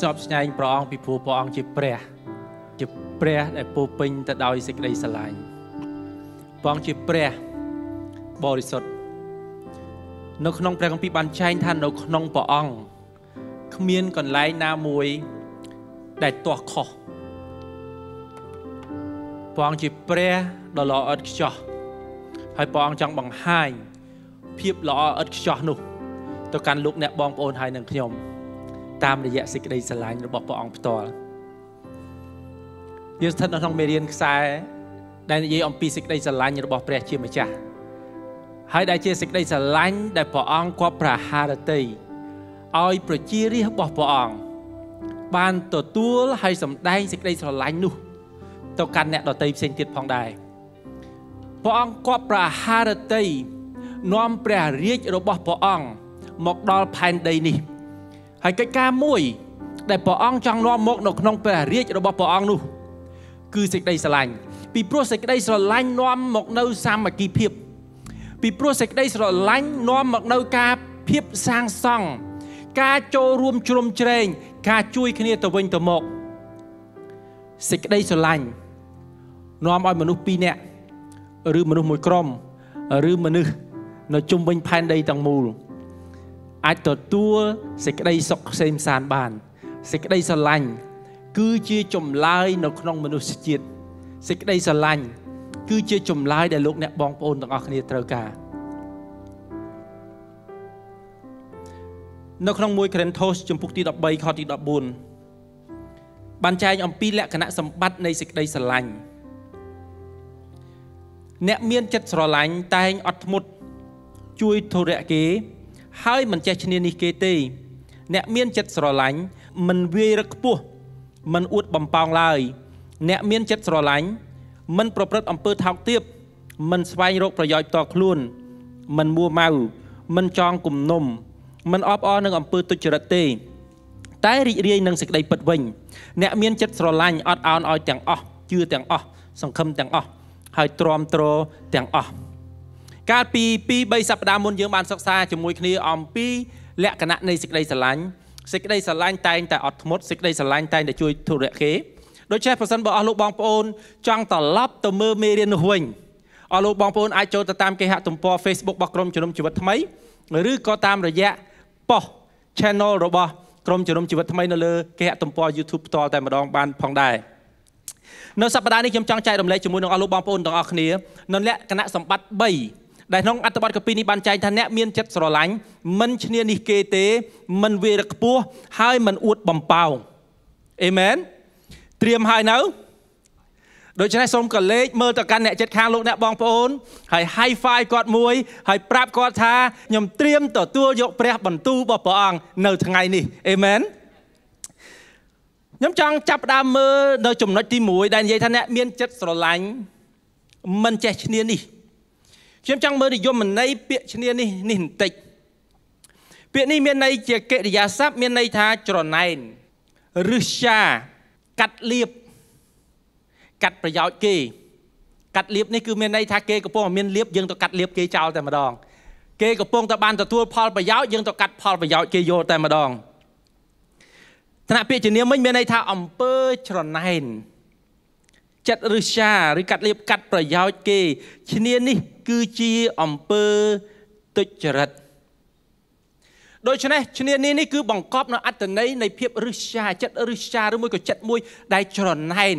សពស្ញែងព្រះអង្គពីព្រោះព្រះអង្គជាព្រះ ជាព្រះដែលពោពេញទៅដោយសេចក្តីស្រឡាញ់ព្រះអង្គជាព្រះបរិសុទ្ធនៅក្នុងព្រះគម្ពីរបានចែងថានៅក្នុងព្រះអង្គគ្មានកន្លែងណាមួយដែលទាស់ខុសព្រះអង្គជាព្រះដ៏ល្អឥតខ្ចោះហើយព្រះអង្គចង់បង្ហាញភាពល្អឥតខ្ចោះនោះទៅកាន់លោកអ្នកបងប្អូនហើយនិងខ្ញុំ។តាមរយៈសេចក្តីស្រឡាញ់របស់ ព្រះអង្គផ្ទាល់យើងស្ថិតនៅក្នុងមេរៀនខ្សែដែលនិយាយអំពីសេចក្តីស្រឡាញ់របស់ព្រះជាម្ចាស់ហើយដែលជាសេចក្តីស្រឡាញ់ដែលព្រះអង្គគាត់ប្រហារតីឲ្យប្រជារាស្ត្ររបស់ព្រះអង្គបានទទួលហើយសម្ដែងសេចក្តីស្រឡាញ់នោះទៅកាន់អ្នកដទៃផ្សេងទៀតផងដែរព្រះអង្គគាត់ប្រហារតីនាំព្រះរាជរបស់ព្រះអង្គមកដល់ផែនដីនេះហើយកិច្ចការមួយ ដែលព្រះអង្គចង់នាំមកនៅក្នុងព្រះរាជរបស់ព្រះអង្គនោះ គឺសេចក្តីស្រឡាញ់ពីព្រោះសេចក្តីស្រឡាញ់នាំមកនៅសាមគ្គីភាព ពីព្រោះសេចក្តីស្រឡាញ់នាំមកនៅការភាពសាងសង់ការចូលរួមជ្រោមជ្រែងការជួយគ្នាទៅវិញទៅមកសេចក្តីស្រឡាញ់នាំឲ្យមនុស្សពីរនាក់ឬមនុស្សមួយក្រុមឬមនុស្សនៅជុំវិញផែនដីទាំងមូលអាចទទួលសេចក្តីសុខផ្សេងផ្សានបានសេចក្តីស្រឡាញ់គឺជាចម្លើយនៅក្នុង មនុស្សជាតិសេចក្តីស្រឡាញ់គឺជាចម្លើយដែលលោកអ្នកបងប្អូនទាំងអស់គ្នាត្រូវការនៅក្នុង1 Corinthians ជំពូកទី13ខទី14បានចែងអំពីលក្ខណៈសម្បត្តិនៃសេចក្តីស្រឡាញ់អ្នកមានចិត្តស្រឡាញ់តែងអត់ធ្មត់ជួយធុរៈគេហើយមិនចេះឈ្នានេះគេទេអ្នកមានចិត្តស្រឡាញ់មិនវាយរឹកខ្ពស់មិនអួតបំប៉ោងឡើយ អ្នកមានចិត្តស្រឡាញ់មិនប្រព្រឹត្តអំពើថោកទាបមិនស្វែងរកប្រយោជន៍ផ្ទាល់ខ្លួនមិនមួម៉ៅមិនចង់គំនុំមិនអបអរនឹងអំពើទុច្ចរិតទេ តែរីករាយនឹងសេចក្តីពិតវិញ អ្នកមានចិត្តស្រឡាញ់អត់ឱនឲ្យទាំងអស់ជឿទាំងអស់សង្ឃឹមទាំងអស់ហើយទ្រាំទ្រទាំងអស់កាលពី2 3សប្តាហ៍មុនយើងបានសិក្សាជាមួយគ្នាអំពីលក្ខណៈនៃសេចក្តីស្រឡាញ់សេចក្តីស្រឡាញ់តែងតែអត់ធ្មត់សេចក្តីស្រឡាញ់តែងតែជួយធុរៈគេដូច្នេះប្រសិនបើអស់លោកបងប្អូន ចង់ត្រឡប់ទៅមើលមេរៀននោះវិញអស់លោកបងប្អូនអាចចូលទៅតាមគេហទំព័រ Facebook របស់ក្រុមជំនុំជីវិតថ្មីឬក៏តាមរយៈប៉ុស channel របស់ក្រុមជំនុំជីវិតថ្មីនៅលើគេហទំព័រ YouTube ផ្ទាល់តែម្ដងបានផងដែរនៅសប្តាហ៍នេះខ្ញុំចង់ចែករំលែកជាមួយនឹងអស់លោកបងប្អូនទាំងអស់គ្នានៅលក្ខណៈសម្បត្តិ3ដែលក្នុងអត្ថបទកាពីនេះបានចែងថាអ្នកមានចិត្តស្រឡាញ់មិនឈ្នានេះគេទេមិនវារខ្ពស់ហើយមិនអួតបំផោងអេមែនត្រៀមហើយនៅដូច្នេះសូមកលេចមើលទៅកាន់អ្នកចិត្តខាងលោក អ្នកបងប្អូន ហើយ high five គាត់មួយ ហើយប្រាប់គាត់ថាខ្ញុំត្រៀមទទួលយកព្រះបន្ទូលរបស់ព្រះអង្គនៅថ្ងៃនេះអេមែនខ្ញុំចង់ចាប់ផ្ដើមមើលនៅចំណុចទី1ដែលនិយាយថាអ្នកមានចិត្តស្រឡាញ់មិនចេះឈ្នានេះខ្ញុំចង់មើលនិយមន័យពាក្យឈ្នានេះនេះបន្តិចពាក្យនេះមានន័យជាកិរិយាសព្ទមានន័យថាច្រណែនឬស្យាកាត់លៀបកាត់ប្រយោជន៍គេ កាត់លៀបនេះគឺមានន័យថាគេកំពុងមានលៀបយើងទៅកាត់លៀបគេចោលតែម្ដង គេកំពុងតែបានទទួលផលប្រយោជន៍យើងទៅកាត់ផលប្រយោជន៍គេយកតែម្ដងថ្នាក់ពាក្យជំនាញវិញមានន័យថាអំពើច្រណែនចិត្តឬឆាឬកាត់លៀបកាត់ប្រយោជន៍គេឈ្នានេះគឺជាអំពើទុច្ចរិតដូច្នេះឈ្នានេះនេះគឺបង្កប់នៅ អត្តន័យនៃភាពឫស្យាចិត្តឫស្យាឬមួយក៏ចិត្តមួយ ដែលច្រណែន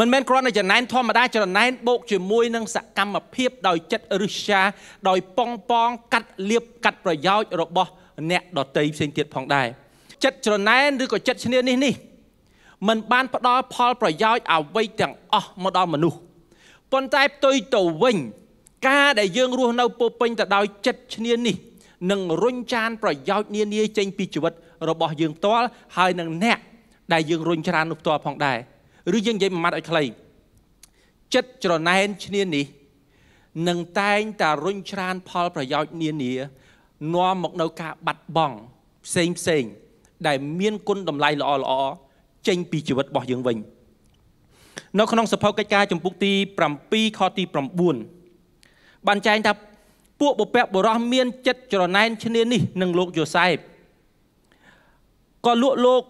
មិនមែនគ្រាន់តែច្រណែនធម្មតាច្រណែនបូកជាមួយនឹងសកម្មភាព ដោយចិត្តឫស្យាដោយប៉ងប៉ងកាត់លៀបកាត់ប្រយោជន៍របស់អ្នកដតីផ្សេងទៀតផងដែរចិត្តច្រណែនឬក៏ចិត្តឈ្នានេះនេះមិនបានផ្ដល់ផលប្រយោជន៍អ្វីទាំងអស់មកដល់មនុស្សប៉ុន្តែផ្ទុយទៅវិញ ការដែលយើងរស់នៅពោពេញទៅដោយចិត្តឈ្នាននេះនឹងរុញច្រានប្រយោជន៍នានាចេញពីជីវិតរបស់យើងផ្ទាល់ហើយនឹងអ្នកដែលយើងរុញច្រាននោះផ្ទាល់ផងដែរឬយើងនិយាយមួយម៉ាត់ឲ្យខ្លីចិត្តច្រណែនឈ្នាននេះនឹងតែងតែរុញច្រានផលប្រយោជន៍នានា នាំមកនៅការបាត់បង់ផ្សេងផ្សេងដែលមានគុណតម្លៃល្អល្អចេញពីជីវិតរបស់យើងវិញនៅក្នុងសភៅកិច្ចការចម្ពោះទី7ខទី9បានចែងថាពួកបុព្វបុរសមាន ចិត្តច្រណែនឈ្នានេះនឹងលោកយូសែបក៏លក់លោក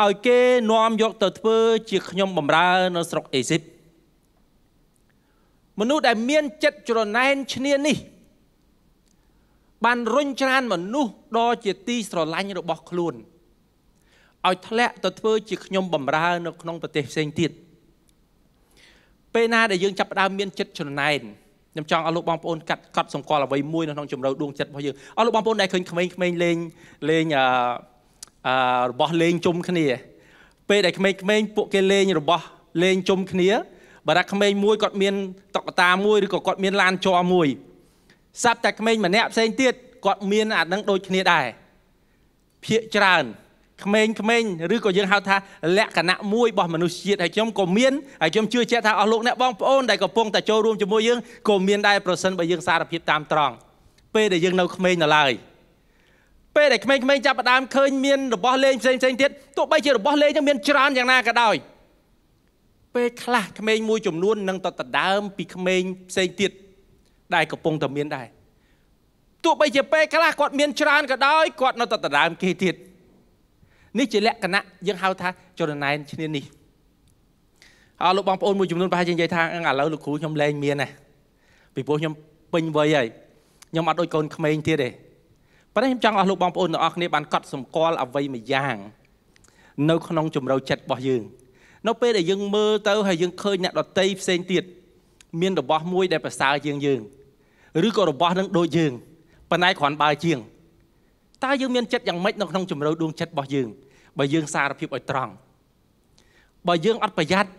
ឲ្យគេនាំយកទៅធ្វើ ជាខ្ញុំបម្រើនៅស្រុកអេស៊ីបមនុស្សដែលមានចិត្តច្រណែនឈ្នានេះ បានរុញច្រានមនុស្សដល់ជា ទី ស្រឡាញ់របស់ខ្លួន។ឲ្យធ្លាក់ទៅធ្វើ ជាខ្ញុំបំរើនៅក្នុងប្រទេសផ្សេងទៀតពេលណាដែលយើងចាប់ផ្ដើមមានចិត្តចំណែនខ្ញុំចង់ឲ្យលោកបងប្អូនកាត់កត់សង្កល់អ្វីមួយនៅក្នុងជំរឿដួងចិត្តរបស់យើងអស់លោកបងប្អូនដែលឃើញក្មេងៗលេងលេងអឺអឺរបស់លេងជុំគ្នា ពេលដែលក្មេងៗពួកគេលេងរបស់លេងជុំគ្នាបើដាក់ក្មេងមួយគាត់មានតុក្កតាមួយឬក៏គាត់មានឡានជ័រមួយសាប់តែក្មេងម្នាក់ផ្សេងទៀតគាត់មានអានឹងដូចគ្នាដែរភាកច្រើនក្មេងៗឬក៏យើងហៅថាលក្ខណៈមួយរបស់មនុស្សជាតិហើយខ្ញុំក៏មានហើយខ្ញុំជឿជាក់ថាអស់លោកអ្នកបងប្អូនដែលកំពុងតែចូលរួមជាមួយយើងក៏មានដែរប្រសិនបើយើងសារភាពតាមត្រង់ពេលដែលយើងនៅក្មេងនៅឡើយពេលដែលក្មេងៗចាប់ផ្ដើមឃើញមាន របស់លេងផ្សេងផ្សេងទៀតទោះបីជារបស់លេងហ្នឹងមានច្រើនយ៉ាងណាក៏ដោយពេលខ្លះក្មេងមួយ ចំនួននឹងតតដើមពីក្មេងផ្សេងទៀតដែលកំពុងតែមានដែរទោះបីជាពេលខ្លះគាត់មានច្រើនក៏ដោយគាត់នៅតតដើមគេទៀតនេះជាលក្ខណៈយើងហៅថាចរណែនឈ្នានេះអរលោកបងប្អូនមួយចំនួនប្រហែលជានិយាយថាឥឡូវលោកគ្រូខ្ញុំលែងមានណាពីព្រោះខ្ញុំពេញវ័យហើយខ្ញុំអត់ដូចកូនក្មេងទៀតទេប៉ុន្តែខ្ញុំចង់ឲ្យលោកបងប្អូនទាំងអស់គ្នាបានកត់សម្គាល់អ្វីមួយយ៉ាង នៅក្នុងជំរៅចិត្តរបស់យើង នៅពេលដែលយើងមើលទៅហើយយើងឃើញអ្នកដតីផ្សេងទៀតមាន របស់មួយដែលប្រសើរជាងយើងឬក៏របស់នឹងដូចយើងប៉ុន្តែគ្រាន់បើជាងតើយើងមានចិត្តយ៉ាងម៉េចនៅក្នុងជំរឿដួងចិត្តរបស់យើងបើយើង សារភាពឲ្យត្រង់បើយើងអត់ប្រយ័ត្ន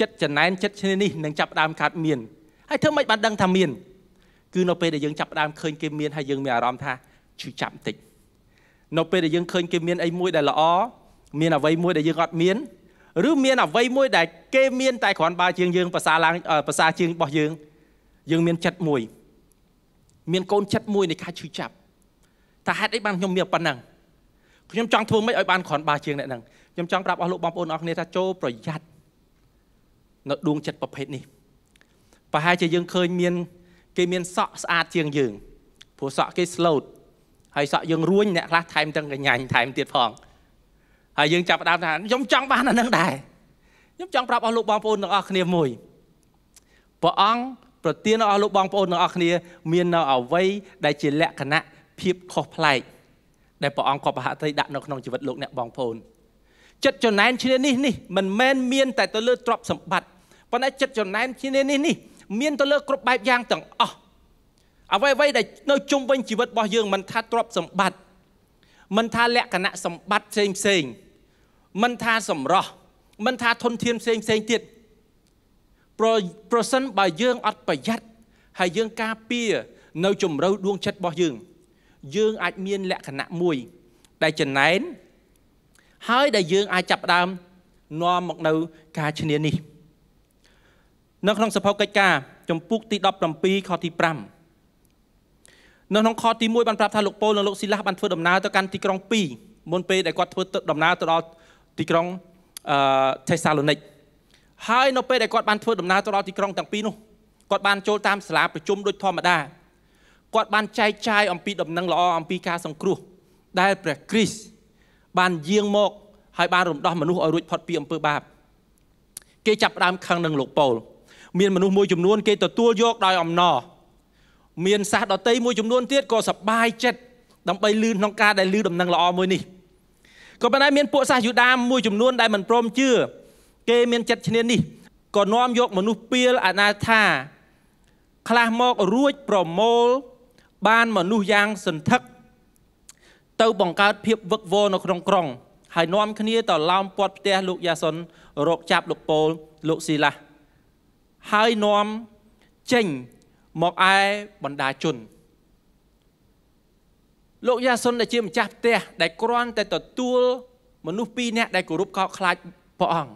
ចិត្តចំណែនចិត្តឈ្នានេះនឹងចាប់ដើមកើតមានហើយធ្វើមិនបានដឹងថាមាន គឺនៅពេលដែលយើងចាប់ដើមឃើញគេមានហើយយើងមានអារម្មណ៍ថាឈឺចាប់បន្តិចនៅពេលដែលយើងឃើញគេមានអីមួយដែលល្អមាន អ្វីមួយដែលយើងអត់មានឬមាន អ្វីមួយដែលគេមានតែគ្រាន់បើជាងយើងភាសាឡើងភាសាជាងរបស់យើងយើងមានចិត្តមួយ មានកូនចិត្តមួយនៃការឈឺចាប់ថាហេតុអីបានខ្ញុំមានប៉ុណ្ណឹងខ្ញុំចង់ធ្វើម៉េចឲ្យបានគ្រាន់បើជាងអ្នកហ្នឹងខ្ញុំចង់ប្រាប់អស់លោកបងប្អូនអរគ្នាថាចូលប្រយ័ត្ននៅដួងចិត្តប្រភេទនេះប្រហែលជាយើងឃើញមាន គេមានសក់ស្អាតជាងយើង ព្រោះសក់គេ slow ហើយសក់យើងរួញអ្នកខ្លះថែមទាំងកញ្ញាញថែមទៀតផងហើយយើងចាប់ផ្ដើមថាខ្ញុំចង់បានអានឹងដែរខ្ញុំចង់ប្រាប់អស់លោកបងប្អូនទាំងអស់គ្នាមួយព្រះអង្គប្រទានអស់លោកបងប្អូនទាំងអស់គ្នា មាននៅអ្វីដែលជាលក្ខណៈភាពខុសប្លែកដែលព្រះអង្គក៏ប្រហាក់ត្រីដាក់នៅក្នុងជីវិតលោកអ្នកបងប្អូនចិត្តចំណែនឈ្នានេះនេះមិនមែនមានតែទៅលើទ្រព្យសម្បត្តិប៉ុន្តែចិត្តចំណែនឈ្នានេះនេះ មានទៅលើគ្រប់បែបយ៉ាងទាំងអស់អ្វីអ្វីដែលនៅជុំវិញជីវិតរបស់យើងមិនថាទ្រព្យសម្បត្តិមិនថាលក្ខណៈសម្បត្តិផ្សេងផ្សេងមិនថាសម្រស់មិនថាធនធានផ្សេងផ្សេងទៀតប្រប្រសិនបើយើងអត់ប្រយ័ត្នហើយយើងការពារនៅជំរៅដួងចិត្តរបស់យើងយើងអាចមានលក្ខណៈមួយ ដែលចំណែនហើយដែលយើងអាចចាប់ដើមនាំមកនៅការឈ្នាននេះនៅក្នុងសភៅកិច្ចការ ចំពុកទី17ខទី5នៅក្នុងខទី1បានប្រាប់ថាលោកប៉ូលនិងលោកស៊ីឡាសបានធ្វើដំណើរទៅកាន់ទីក្រុង2មុនពេលដែលគាត់ធ្វើដំណើរទៅដល់ទីក្រុងអឺថេសាឡូនីកហើយនៅពេលដែលគាត់បានធ្វើដំណើរទៅដល់ទីក្រុងទាំងពីរនោះគាត់បានចូលតាមសាលាប្រជុំដូចធម្មតាគាត់បានចែកចាយអំពីដំណឹងល្អអំពីការសង្គ្រោះដែលព្រះគ្រីស្ទបានយាងមកហើយបានរំដោះមនុស្សឲ្យរួចផុតពីអំពើបាបគេចាប់ផ្ដើមខឹងនឹងលោកប៉ូល មានមនុស្សមួយចំនួន គេទទួលយកដោយអំណរមានសាសដតីមួយចំនួនទៀតក៏សប្បាយចិត្តដើម្បីលឺក្នុងការដែលលឺដំណឹងល្អមួយនេះក៏ប៉ុន្តែមានពួកសាសយូដាមួយចំនួនដែលមិនព្រមជឿគេមានចិត្តឈ្នាននេះក៏នាំយកមនុស្សពៀលអាណាថាខ្លះមករួចប្រមូលបានមនុស្សយ៉ាងសន្ធឹកទៅបង្កើតភាពវឹកវរនៅក្នុងក្រុងហើយនាំគ្នាទៅឡោមព័ទ្ធផ្ទះលោកយ៉ាសុនរកចាប់លោកប៉ូលលោកស៊ីឡាហើយនាំចេញមកឯបណ្ដាជនលោកយ៉ាសុនដែលជាម្ចាស់ផ្ទះដែលគ្រាន់តែទទួល មនុស្សពីរនាក់ដែលគោរពកោតខ្លាចព្រះអង្គ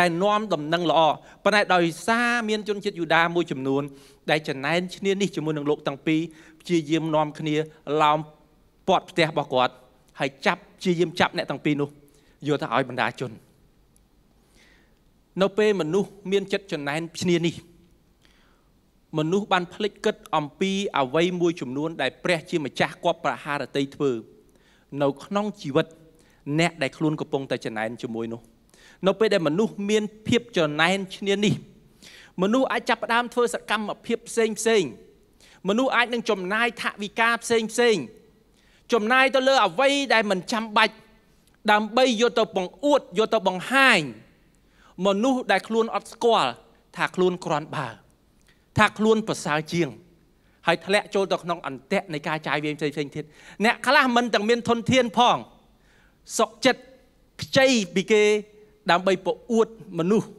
ដែលនាំដំណឹងល្អប៉ុន្តែដោយសារមានជនជាតិយូដាមួយចំនួនដែលចំណែនឈ្នានេះជាមួយនឹងលោកទាំងពីរព្យាយាមនាំគ្នាឡោមពាត់ផ្ទះរបស់គាត់ហើយចាប់ព្យាយាមចាប់អ្នកទាំងពីរនោះយកទៅឲ្យបណ្ដាជននៅពេលមនុស្សមានចិត្តចំណែនឈ្នានេះមនុស្សបានភ្លេចគិតអំពីអវ័យមួយចំនួនដែលព្រះជាម្ចាស់គប់ប្រហារតីធ្វើនៅក្នុងជីវិតអ្នកដែលខ្លួនកំពុងតែចំណែនជាមួយនោះ នៅពេលដែលមនុស្សមានភាពចំណែនឈ្នានេះមនុស្សអាចចាប់ផ្ដើមធ្វើសកម្មភាពផ្សេងផ្សេងមនុស្សអាចនឹងចំណាយថវិកាផ្សេងផ្សេងចំណាយទៅលើអ្វីដែលមិនចាំបាច់ដើម្បីយកទៅបង្អួតយកទៅបង្ហាញមនុស្សដែលខ្លួនអត់ស្គាល់ថាខ្លួនក្រាន់បើថាខ្លួនប្រសើរជាង ហើយធ្លាក់ចូលទៅក្នុងអន្ទាក់នៃការចាយវាយផ្សេងផ្សេងទៀតអ្នកខ្លះមិនទាំងមានធនធានផងសុកចិត្តខ្ចីពីគេដើម្បីប្រអួតមនុស្ស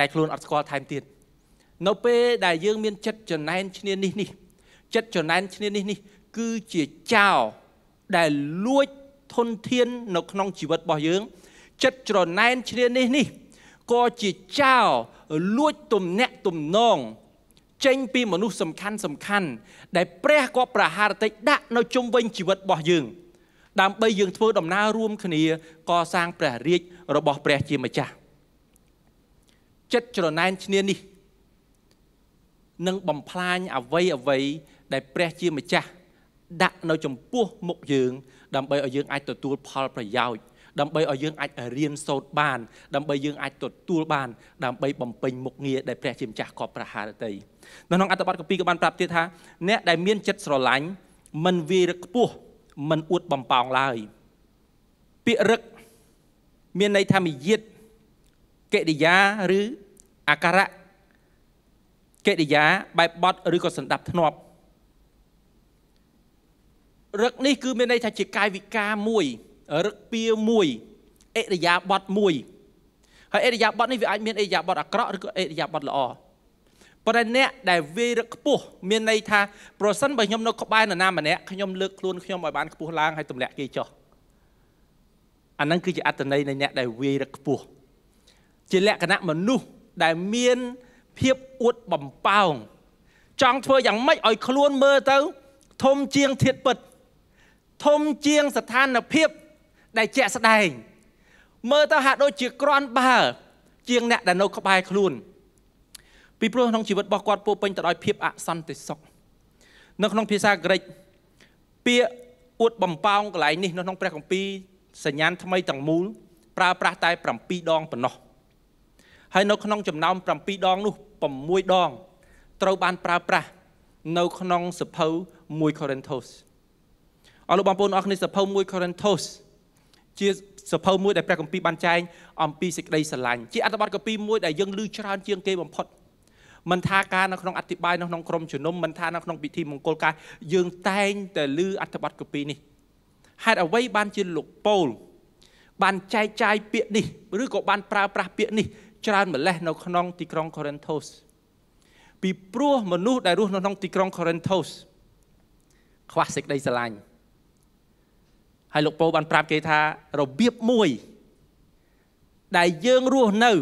ដែលខ្លួនអត់ស្គាល់ថែមទៀតនៅពេលដែលយើងមានចិត្តចំណែនឈ្នានេះនេះចិត្តចំណែនឈ្នានេះនេះគឺជាចោលដែលលួចធនធាននៅក្នុងជីវិតរបស់យើងចិត្តច្រណែនឈ្នានេះនេះក៏ជាចោលលួចទំនាក់ទំនង ចេញពីមនុស្សសំខាន់សំខាន់ដែលព្រះគាត់ប្រហារតិចដាក់នៅជុំវិញជីវិតរបស់យើង ដើម្បីយើងធ្វើដំណើររួមគ្នាកសាងព្រះរាជរបស់ព្រះជាម្ចាស់ចិត្តច្រណែនឈ្នានេះនិងបំផ្លាញអវ័យអវ័យដែលព្រះជាម្ចាស់ដាក់នៅ ចំពោះ មុខយើង ដើម្បីឲ្យយើងអាចទទួលផលប្រយោជន៍ដើម្បីឲ្យយើងអាចរៀនសូត្របានដើម្បី យើងអាចទទួលបាន ដើម្បីបំពេញមុខងារដែលព្រះ ជាម្ចាស់គាត់ប្រហារតីនៅក្នុងអត្ថបទកពីក៏បានប្រាប់ទៀតថាអ្នក ដែលមាន ចិត្តស្រឡាញ់មិនវាយរឹកខ្ពស់មិនអួតបំប៉ោងឡើយពាក្យរឹកមានន័យថាមាយាទកិរិយាឬអាការៈកិរិយាបែបបត់ឬក៏សន្តាប់ធ្នាប់រឹកនេះគឺមានន័យថាជាកាយវិការមួយរឹកពៀមួយអិរិយាបថមួយហើយអិរិយាបថនេះវាអាចមានអិរិយាបថអាក្រក់ឬក៏អិរិយាបថល្អប៉ុន្តែ អ្នកដែលវាយរឹកខ្ពស់មានន័យថាប្រសិនបើខ្ញុំនៅក្បែរនរណាម្នាក់ខ្ញុំលើកខ្លួនខ្ញុំឲ្យបានខ្ពស់ឡើងហើយទម្លាក់គេចុះអានឹងគឺជាអត្តន័យនៃអ្នកដែលវាយរឹកខ្ពស់ជាលក្ខណៈមនុស្សដែលមានភាពអួតបំប៉ោង ចង់ធ្វើយ៉ាងម៉េចឲ្យខ្លួនមើលទៅ ធំជាងធាតពិត ធំជាងស្ថានភាពដែលជាក់ស្ដែងមើលទៅហាក់ដូចជាក្រាន់បើជាងអ្នកដែលនៅក្បែរខ្លួនពីព្រោះក្នុងជីវិតរបស់គាត់ពោពេញទៅដោយភាពអសន្តិសុខនៅក្នុងភាសាក្រិកពាក្យអួតបំប៉ោងកន្លែងនេះនៅក្នុងព្រះគម្ពីរសញ្ញាណថ្មីទាំងមូលប្រើប្រាស់តែ7ដងប៉ុណ្ណោះហើយនៅក្នុងចំណោម7ដងនោះ6ដងត្រូវបានប្រើប្រាស់នៅក្នុងសភៅ1 Corinthos អរលោកបងប្អូនអរគ្នាសភៅ1 Corinthos ជាសភៅមួយដែលព្រះគម្ពីរបានចែងអំពីសេចក្តីស្រឡាញ់ជា អត្ថបទគម្ពីរមួយដែលយើងឮច្រើនជាងគេបំផុតមិនថាការនៅក្នុងអធិប្បាយនៅក្នុងក្រុមជំនុំមិនថានៅក្នុងពិធីមង្គលការ យើងតែងតែឮអត្ថបទគម្ពីរនេះហេតុអ្វីបានជាលោកប៉ូល បានចែកចាយពាក្យនេះឬក៏បានប្រើប្រាស់ពាក្យនេះច្រើនម្លេះនៅក្នុង ទីក្រុងកូរិនថូសពីព្រោះមនុស្សដែលរស់នៅក្នុងទីក្រុងកូរិនថូសខ្វះសេចក្តីស្រឡាញ់ហើយលោកពូបានប្រាប់គេថារបៀបមួយ ដែលយើងរស់នៅ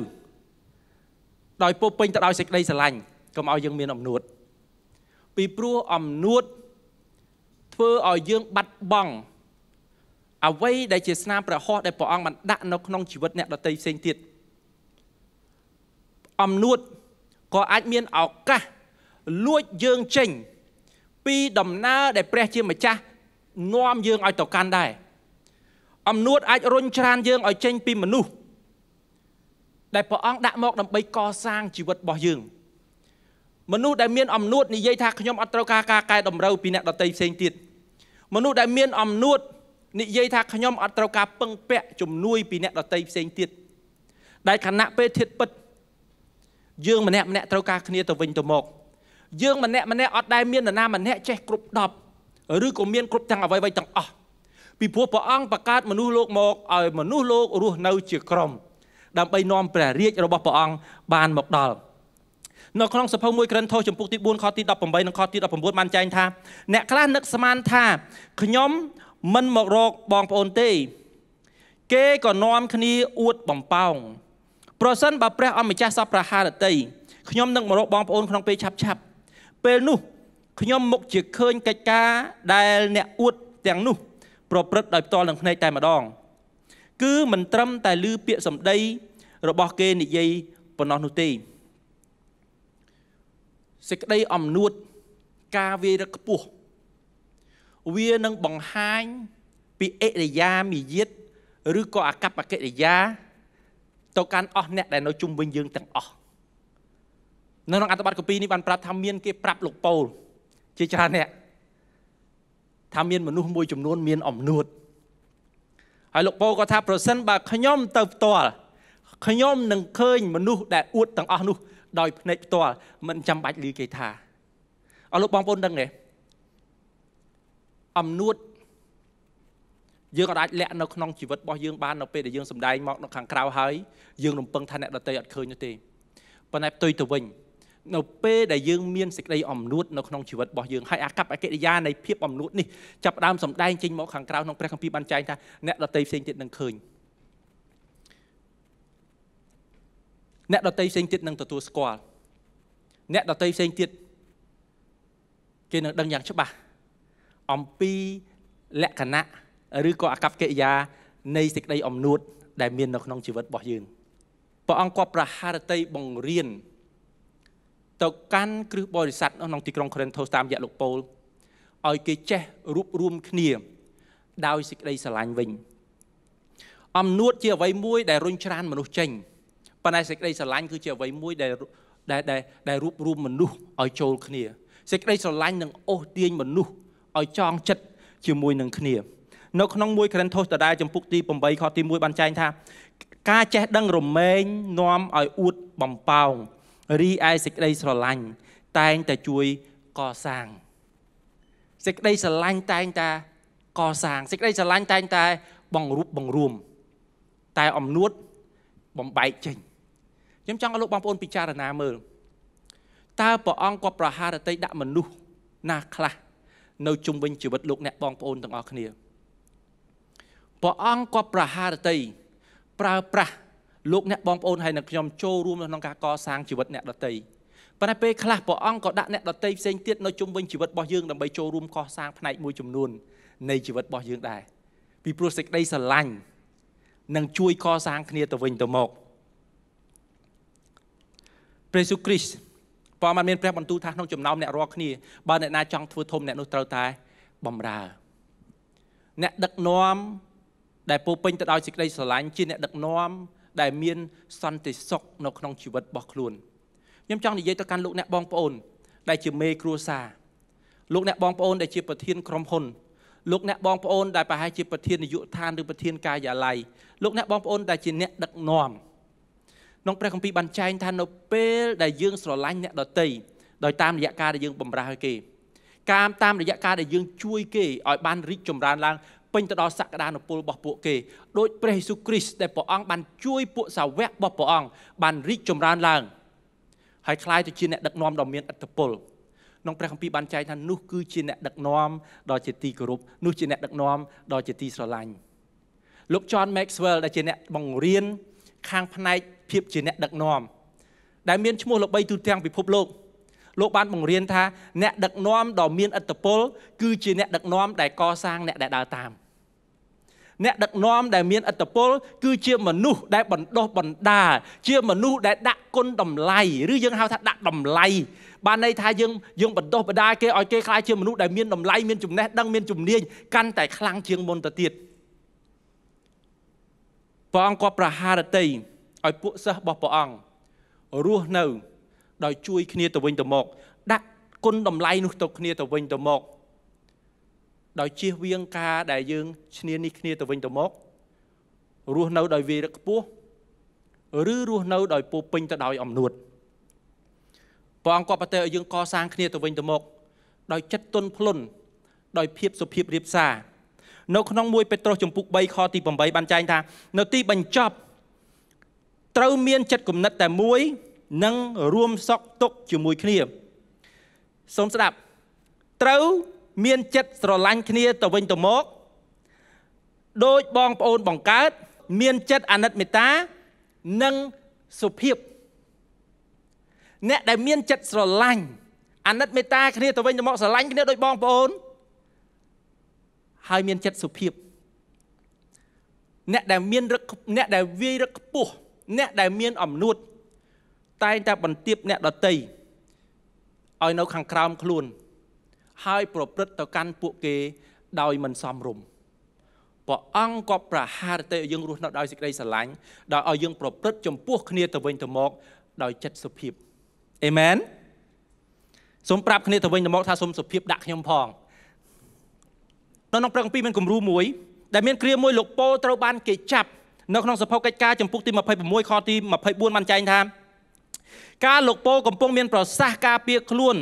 ដោយពុះពេញទៅដោយសេចក្តីស្រឡាញ់កុំឲ្យយើងមានអំនួតពីព្រោះអំនួតធ្វើឲ្យយើងបាត់បង់អ្វីដែលជាស្នាមព្រះហស្ថដែលព្រះអង្គបានដាក់នៅក្នុងជីវិតអ្នកដទៃផ្សេងទៀតគអំនួតក៏អាចមានឱកាសលួចយើងចេញពីដំណើរដែលព្រះជាម្ចាស់នាំយើងឲ្យទៅកាន់ដែរអំនួតអាចរុញច្រានយើងឲ្យចេញពីមនុស្សដែលព្រះអង្គដាក់មក ដើម្បីកសាងជីវិតរបស់យើង មនុស្សដែលមានអំនួតនិយាយថាខ្ញុំអត់ត្រូវការការកែតម្រូវពីអ្នកដតីផ្សេងទៀតមនុស្សដែលមានអំនួតនិយាយថាខ្ញុំអត់ត្រូវការពឹងពាក់ជំនួយពីអ្នកដតីផ្សេងទៀតដែលខណៈពេលធៀបពិតគយើងម្នាក់ម្នាក់ត្រូវការគ្នាទៅវិញទៅមកយើងម្នាក់ម្នាក់អត់ដែលមាននរណាម្នាក់ចេះគ្រប់10ឬក៏មានគ្រប់ទាំងអ្វីៗទាំងអស់ពីព្រោះព្រះអង្គបង្កើតមនុស្សលោកមកឲ្យមនុស្សលោករស់នៅជាក្រុមដើម្បីនាំព្រះរាជរបស់ព្រះអង្គបានមកដល់នៅក្នុងសភៅមួយក្រិនថូសចំពុកទី4ខទី18និងខទី19បានចែងថាអ្នកខ្លះនឹកស្មានថាខ្ញុំមិនមករកបងប្អូនទេ គេក៏នាំគ្នាអួតបំប៉ោងប្រសិនបើព្រះអម្ចាស់សពប្រហារតីខ្ញុំនឹងមករកបងប្អូនក្នុងពេលឆាប់ឆាប់ពេលនោះខ្ញុំមុខជាឃើញកិច្ចការដែលអ្នកអួតទាំងនោះ ប្រព្រឹត្តដោយផ្ទាល់នឹងភ្នែកតែម្ដងគឺមិនត្រឹមតែលឺពាក្យសម្ដីរបស់គេនិយាយប៉ុណ្ណោះនោះទេសេចក្តីអំណួតការវាយរឹកខ្ពស់វានឹងបង្ហាញពីអិរិយាមាយាទឬក៏អកប្បកិរិយាទៅកាន់អស់អ្នកដែលនៅជុំវិញយើងទាំងអស់នៅក្នុងអត្ថបទកពីនេះបានប្រាប់ថាមានគេប្រាប់លោកប៉ូល ជាច្រើនអ្នកថាមានមនុស្សមួយចំនួនមានអំនួតហើយលោកប៉ូលក៏ថាប្រសិនបើខ្ញុំទៅផ្ទាល់ខ្ញុំនឹងឃើញមនុស្សដែលអួតទាំងអស់នោះដោយភ្នែកផ្ទាល់មិនចាំបាច់លឺគេថាអស់លោកបងប្អូនដឹងទេអំនួតយើងអាចលាក់នៅក្នុងជីវិតរបស់យើងបាននៅពេលដែលយើងសម្ដែងមកខាងក្រៅហើយយើងរំពឹងថាអ្នកដទៃអត់ឃើញនោះទេប៉ុន្តែផ្ទុយទៅវិញនៅពេលដែលយើងមានសេចក្តីអំនួតនៅក្នុងជីវិតរបស់យើងហើយអាកប្បកិរិយានៃភាពអំនួតនេះចាប់ផ្ដើមសម្ដែងចេញមកខាងក្រៅក្នុងព្រះគម្ពីរបានចែងថាអ្នកដទៃផ្សេងទៀតនឹងឃើញអ្នកដទៃផ្សេងទៀតនឹងទទួលស្គាល់អ្នកដទៃផ្សេងទៀតគេនឹងដឹងយ៉ាងច្បាស់អំពីលក្ខណៈឬក៏អាកប្បកិរិយា នៃសេចក្តីអំនួតដែលមាននៅក្នុងជីវិតរបស់យើងព្រះអង្គគាត់ប្រហារតីបង្រៀនទៅកាន់គ្រឹះបរិស័ទក្នុងទីក្រុង Corinthos តាមរយៈលោកប៉ូលឲ្យគេចេះរួបរวมគ្នា ដោយសេចក្តីស្រឡាញ់វិញអំនួតជាអ្វីមួយដែលរុញច្រានមនុស្សចេញប៉ុន្តែសេចក្តីស្រឡាញ់គឺជាអ្វីមួយដែលដែលដែលដែលរួបរวมមនុស្សឲ្យចូលគ្នាសេចក្តីស្រឡាញ់នឹងអូសទាញមនុស្សឲ្យចងចិត្តជាមួយនឹងគ្នានៅក្នុងមួយ Corinthos ដដែលចំពុកទី8ខទី1បានចែងថា ការចេះដឹងរមែងនាំឲ្យអួតបំប៉ោងរីឯសេចក្តីស្រឡាញ់តែងតែជួយកសាងសេចក្តីស្រឡាញ់តែងតែកសាងសេចក្តីស្រឡាញ់តែងតែបង្រួបបង្រួម តែអំនួតបំបែកចេញខ្ញុំចង់ឲ្យលោកបងប្អូនពិចារណាមើលតើព្រះអង្គគាត់ប្រហារតីដាក់មនុស្សណាខ្លះនៅជុំវិញជីវិតលោកអ្នកបងប្អូនទាំងអស់គ្នាព្រះអង្គគាត់ប្រហារតីប្រើប្រាស់លោកអ្នកបងប្អូនហើយនិងខ្ញុំចូលរួមក្នុងការកសាងជីវិតអ្នកដតីប៉ុន្តែពេលខ្លះព្រះអង្គក៏ដាក់អ្នកដតីផ្សេងទៀតនៅជុំវិញជីវិតរបស់យើងដើម្បីចូលរួមកសាងផ្នែកមួយចំនួននៃជីវិតរបស់យើងដែរពីព្រោះសេចក្តីស្រឡាញ់នឹងជួយកសាងគ្នាទៅវិញទៅមកព្រះយេស៊ូវគ្រីស្ទព្រះអង្គមានព្រះបន្ទូលថាក្នុងចំណោមអ្នករាល់គ្នាបើអ្នកណាចង់ធ្វើធំអ្នកនោះត្រូវតែបំរើអ្នកដឹកនាំដែលពោពេញទៅដោយសេចក្តីស្រឡាញ់ជាអ្នកដឹកនាំដែលមានសន្តិសុខនៅក្នុងជីវិតរបស់ខ្លួនខ្ញុំចង់និយាយទៅកាន់លោកអ្នកបងប្អូនដែលជាមេគ្រួសារលោកអ្នកបងប្អូនដែលជា ប្រធានក្រុមហ៊ុនលោកអ្នកបងប្អូនដែលប្រហែលជាប្រធាននយោបាយឋានឬប្រធានការិយាល័យលោកអ្នកបងប្អូនដែលជាអ្នកដឹកនាំក្នុងព្រះគម្ពីរបានចែងថានៅពេល ដែលយើងស្រឡាញ់អ្នកដទៃដោយតាមរយៈការដែលយើងបម្រើឲ្យគេតាមតាមរយៈការដែលយើងជួយគេឲ្យបានរីកចម្រើនឡើងពេញទៅដល់សក្តានុពលរបស់ពួកគេដោយព្រះយេស៊ូវគ្រីស្ទដែលព្រះអង្គបានជួយពួកសាវករបស់ព្រះអង្គបានរីកចម្រើនឡើងហើយคล้ายទៅជាអ្នកដឹកនាំដ៏មានឥទ្ធិពលក្នុងព្រះគម្ពីរបានចែងថានោះគឺជាអ្នកដឹកនាំដ៏ជាទីគោរពនោះជាអ្នកដឹកនាំដ៏ជាទីស្រឡាញ់លោក John Maxwell ដែលជាអ្នកបង្រៀន ខាងផ្នែកភាពជាអ្នកដឹកនាំដែលមានឈ្មោះល្បីទូទាំងពិភពលោក លោកបានបង្រៀនថាអ្នកដឹកនាំដ៏មានឥទ្ធិពលគឺជាអ្នកដឹកនាំដែលកសាងអ្នកដែលដើរតាម។អ្នកដឹកនាំដែលមានឥទ្ធិពល គឺជាមនុស្សដែលបណ្ដោះបណ្ដាលជាមនុស្សដែលដាក់គុណតម្លៃឬយើងហៅថាដាក់តម្លៃបានន័យថាយើងយើងបណ្ដោះបណ្ដាលគេឲ្យគេខ្លាចជាមនុស្សដែលមានតម្លៃមានចំណេះដឹងមានជំនាញកាន់តែខ្លាំងជាងមុនទៅទៀតព្រះអង្គក៏ប្រហារតីឲ្យពួកសិស្សរបស់ព្រះអង្គរស់នៅ ដោយជួយគ្នាទៅវិញទៅមក ដាក់គុណតម្លៃនោះទៅគ្នាទៅវិញទៅមកដោយជៀសវាងការដែលយើងឈ្នានីសគ្នាទៅវិញទៅមករស់នៅដោយវិរិយខ្ពស់ឬរស់នៅដោយពោពេញទៅដោយអំនួតព្រះអង្គគាត់ប្រទេសឲ្យយើងកសាងគ្នាទៅវិញទៅមក ដោយចិត្តទន់ភ្លន់ដោយភាពសុភាពរៀបសារនៅក្នុងមួយពេត្រុសចំពុក3ខទី8បានចែងថា នៅទីបញ្ចប់ត្រូវមានចិត្តគំនិតតែមួយនិងរួមសក់ទុកជាមួយគ្នាសូមស្ដាប់ត្រូវមានចិត្តស្រឡាញ់គ្នាទៅវិញទៅមកដោយបងប្អូនបង្កើត មានចិត្តអាណិតមេត្តានិងសុភាពអ្នកដែលមានចិត្តស្រឡាញ់អាណិតមេត្តាគ្នាទៅវិញទៅមកស្រឡាញ់គ្នាដោយបងប្អូនហើយមានចិត្តសុភាព អ្នកដែលមានរឹកអ្នកដែលវាយរឹកខ្ពស់អ្នកដែលមានអំនួតតែងតែបន្ទាបអ្នកដតីឲ្យនៅខាងក្រោមខ្លួនហើយប្រព្រឹត្តទៅកាន់ពួកគេ ដោយមិនសមរម្យព្រះអង្គក៏ប្រហារតេយើងរស់នៅដោយសេចក្តីស្រឡាញ់ដោយឲ្យយើងប្រព្រឹត្តចំពោះគ្នាទៅវិញទៅមកដោយចិត្តសុភាពអេមែនសូមប្រាប់គ្នាទៅវិញទៅមកថាសូមសុភាពដាក់ខ្ញុំផងនៅក្នុងព្រះគម្ពីរមានគំរូមួយ ដែលមានគ្រាមួយលោកប៉ូលត្រូវបាន គេចាប់ នៅក្នុងសភុកិច្ចការចំពុកទី26ខទី24បានចែងថាការលោកប៉ូលកំពុងមានប្រសាសន៍ការពារខ្លួន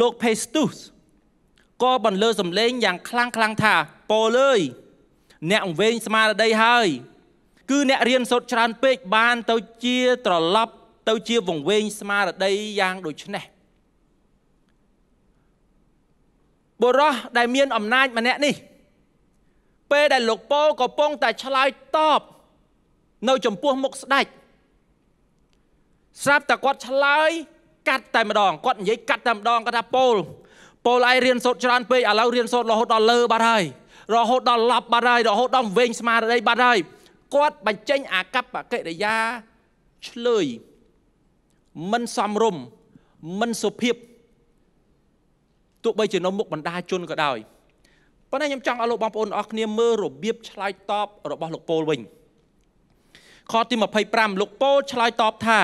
លោកផេស្ទុសក៏បន្លឺសំឡេងយ៉ាងខ្លាំងខ្លាំងថាប៉ូលអើយអ្នកវែងស្មារតីហើយគឺ អ្នករៀនសូត្រច្រើនពេកបាន ទៅជាត្រឡប់ ទៅជាវង្វេងស្មារតីយ៉ាងដូចនេះបុរសដែលមានអំណាចម្នាក់នេះ ពេលដែលលោកប៉ូលកំពុងតែឆ្លើយតបនៅចំពោះមុខស្ដេចស្រាប់តែគាត់ឆ្លើយកាត់តែម្ដងគាត់និយាយកាត់តែម្ដងគាត់ថាប៉ូលពលឯងរៀនសូត្រច្រើនពេកឥឡូវរៀនសូត្ររហូតដល់លើបាត់ហើយរហូតដល់លប់បាត់ហើយរហូតដល់វែងស្មារតីបាត់ហើយគាត់បញ្ចេញអាកប្បកិរិយាឆ្លើយមិនសមរម្យមិនសុភាពទោះបីជានៅមុខបណ្ដាជនក៏ដោយប៉ុន្តែខ្ញុំចង់ឲ្យលោកបងប្អូនអស់គ្នាមើលរបៀបឆ្លើយតបរបស់លោកពូលវិញខទី25លោកពូលឆ្លើយតបថា